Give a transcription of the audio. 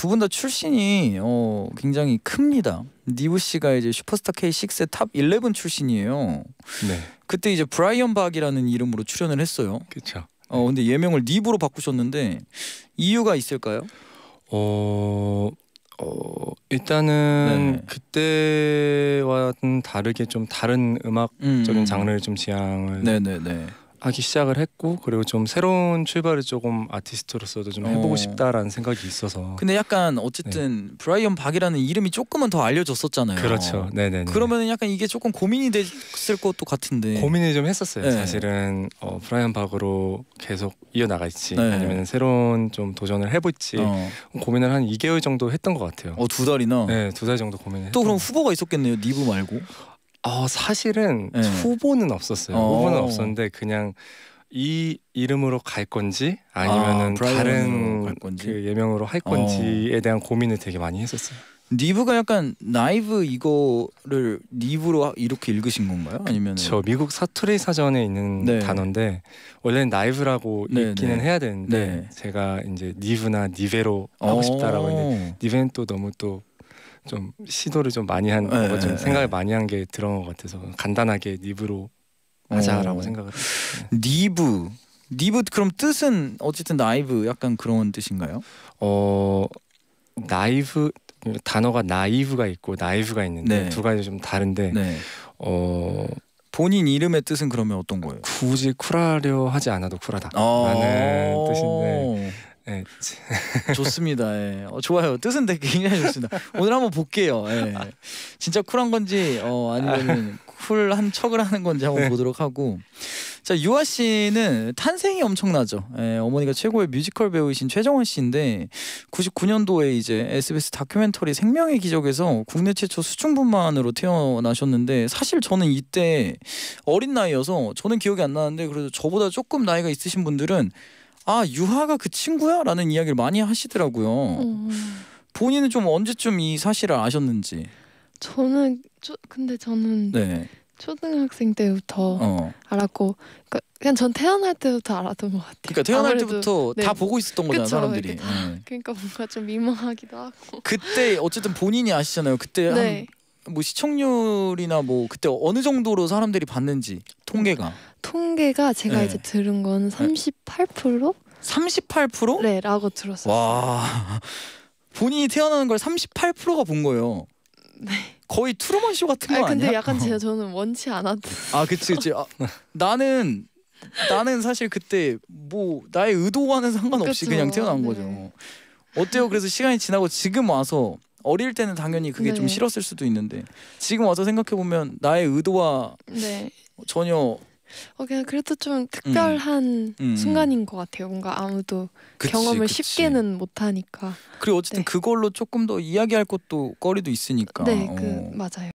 두 분 다 출신이 어, 굉장히 큽니다. 니브 씨가 이제 슈퍼스타 K6의 탑 11 출신이에요. 네. 그때 이제 브라이언 박이라는 이름으로 출연을 했어요. 그렇죠. 어 네. 근데 예명을 니브로 바꾸셨는데 이유가 있을까요? 어, 어 일단은 네 그때와는 다르게 좀 다른 음악적인 음. 장르를 좀 지향을 네네네. 하기 시작을 했고 그리고 좀 새로운 출발을 조금 아티스트로서도 좀 해보고 어. 싶다라는 생각이 있어서 근데 약간 어쨌든 네. 브라이언 박이라는 이름이 조금은 더 알려졌었잖아요 그렇죠 네네 그러면 약간 이게 조금 고민이 됐을 것도 같은데 고민을 좀 했었어요 네. 사실은 어, 브라이언 박으로 계속 이어나갈지 네. 아니면 새로운 좀 도전을 해볼지 어. 고민을 한 2개월 정도 했던 것 같아요 어 두 달이나? 네두 달 정도 고민을 또 그럼 후보가 있었겠네요 니브 말고 어, 사실은 네. 후보는 없었어요. 어. 후보는 없었는데 그냥 이 이름으로 갈 건지 아니면 아, 다른 건지? 그 예명으로 할 건지에 어. 대한 고민을 되게 많이 했었어요. 니브가 약간 나이브 이거를 니브로 이렇게 읽으신 건가요? 아니면 저 미국 사투리 사전에 있는 네. 단어인데 원래 나이브라고 네, 네. 읽기는 네. 해야 되는데 네. 제가 이제 니브나 니베로 하고 어. 싶다라고 했는데 니베는 또 너무 또좀 시도를 좀 많이 한, 네, 좀 네, 생각을 네. 많이 한 게 들어간 것 같아서 간단하게 니브로 하자라고 생각을. 니브, 니브 네. 그럼 뜻은 어쨌든 나이브 약간 그런 뜻인가요? 어, 나이브 단어가 나이브가 있고 나이브가 있는데 네. 두 가지 좀 다른데. 네. 어. 본인 이름의 뜻은 그러면 어떤 거예요? 굳이 쿨하려 하지 않아도 쿨하다라는 아. 뜻인데 네. 좋습니다. 예. 어, 좋아요. 뜻은 되게 굉장히 좋습니다. 오늘 한번 볼게요. 예. 진짜 쿨한 건지 어, 아니면 쿨한 척을 하는 건지 한번 네. 보도록 하고 자 유아 씨는 탄생이 엄청나죠. 예, 어머니가 최고의 뮤지컬 배우이신 최정원 씨인데 99년도에 이제 SBS 다큐멘터리 생명의 기적에서 국내 최초 수중분만으로 태어나셨는데 사실 저는 이때 어린 나이여서 저는 기억이 안 나는데 그래도 저보다 조금 나이가 있으신 분들은 아 유하가 그 친구야라는 이야기를 많이 하시더라고요. 음. 본인은 좀 언제쯤 이 사실을 아셨는지? 저는 초, 근데 저는 네. 초등학생 때부터 어. 알았고 그러니까 그냥 전 태어날 때부터 알았던 것 같아요. 그러니까 태어날 때부터 네. 다 보고 있었던 거잖아 그쵸, 사람들이. 네. 그러니까 뭔가 좀미망하기도 하고. 그때 어쨌든 본인이 아시잖아요. 그때 네. 한, 뭐 시청률이나 뭐 그때 어느 정도로 사람들이 봤는지. 통계가? 통계가 제가 네. 이제 들은 건 38%? 38%? 네, 라고 들었어요. 와. 본인이 태어나는 걸 38%가 본 거예요. 네. 거의 트루먼 쇼 같은 거 아니, 아니야? 약간 제가 어. 저는 원치 않았던. 아, 그치, 그치. 아, 나는 나는 사실 그때 뭐 나의 의도와는 상관없이 그쵸, 그냥 태어난 네. 거죠. 어때요? 그래서 시간이 지나고 지금 와서 어릴 때는 당연히 그게 네. 좀 싫었을 수도 있는데 지금 와서 생각해 보면 나의 의도와 네. 어, 전혀 어 그냥 그래도 좀 특별한 음. 음. 순간인 것 같아요. 뭔가 아무도 그치, 경험을 그치. 쉽게는 못 하니까. 그리고 어쨌든 네. 그걸로 조금 더 이야기할 것도 거리도 있으니까. 네, 그, 어. 맞아요.